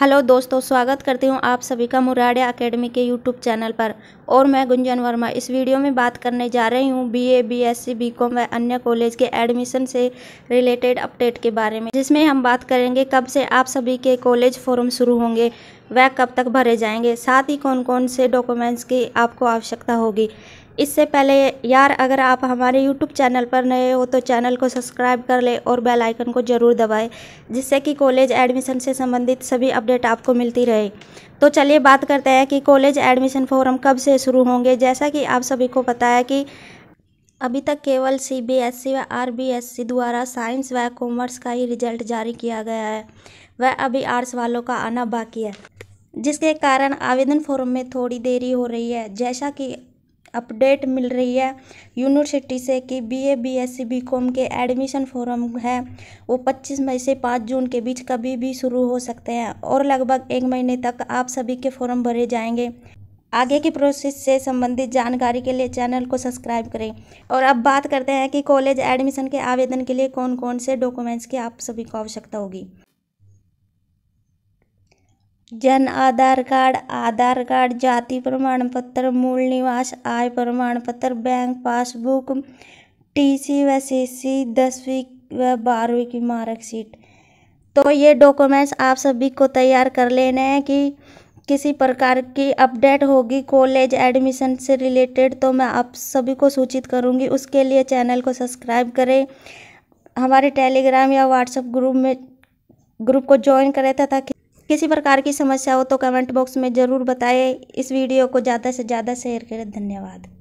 hello दोस्तों स्वागत करती हूँ आप सभी का मुराड़िया अकेडमी के यूट्यूब चैनल पर और मैं गुंजन वर्मा इस वीडियो में बात करने जा रही हूँ बीए, बीएससी, बीकॉम व अन्य कॉलेज के एडमिशन से रिलेटेड अपडेट के बारे में जिसमें हम बात करेंगे कब से आप सभी के कॉलेज फॉर्म शुरू होंगे वह कब तक भरे जाएंगे साथ ही कौन कौन से डॉक्यूमेंट्स की आपको आवश्यकता होगी इससे पहले यार अगर आप हमारे यूट्यूब चैनल पर नए हो तो चैनल को सब्सक्राइब कर ले और बेल आइकन को ज़रूर दबाएं जिससे कि कॉलेज एडमिशन से संबंधित सभी अपडेट आपको मिलती रहे तो चलिए बात करते हैं कि कॉलेज एडमिशन फॉर्म कब से शुरू होंगे जैसा कि आप सभी को पता है कि अभी तक केवल सी बी एस सी व आर बी एस सी द्वारा साइंस व कॉमर्स का ही रिजल्ट जारी किया गया है वह अभी आर्ट्स वालों का आना बाकी है जिसके कारण आवेदन फॉर्म में थोड़ी देरी हो रही है जैसा कि अपडेट मिल रही है यूनिवर्सिटी से कि बीए बीएससी बीकॉम के एडमिशन फॉर्म है वो 25 मई से 5 जून के बीच कभी भी शुरू हो सकते हैं और लगभग एक महीने तक आप सभी के फॉर्म भरे जाएंगे आगे की प्रोसेस से संबंधित जानकारी के लिए चैनल को सब्सक्राइब करें और अब बात करते हैं कि कॉलेज एडमिशन के आवेदन के लिए कौन कौन से डॉक्यूमेंट्स की आप सभी को आवश्यकता होगी जन आधार कार्ड आधार कार्ड जाति प्रमाण पत्र मूल निवास आय प्रमाण पत्र बैंक पासबुक टीसी व सीसी दसवीं व बारहवीं की मार्कशीट तो ये डॉक्यूमेंट्स आप सभी को तैयार कर लेने हैं कि किसी प्रकार की अपडेट होगी कॉलेज एडमिशन से रिलेटेड तो मैं आप सभी को सूचित करूंगी उसके लिए चैनल को सब्सक्राइब करें हमारे टेलीग्राम या व्हाट्सएप ग्रुप में ग्रुप को ज्वाइन करें तथा किसी प्रकार की समस्या हो तो कमेंट बॉक्स में ज़रूर बताएं इस वीडियो को ज़्यादा से ज़्यादा शेयर करें धन्यवाद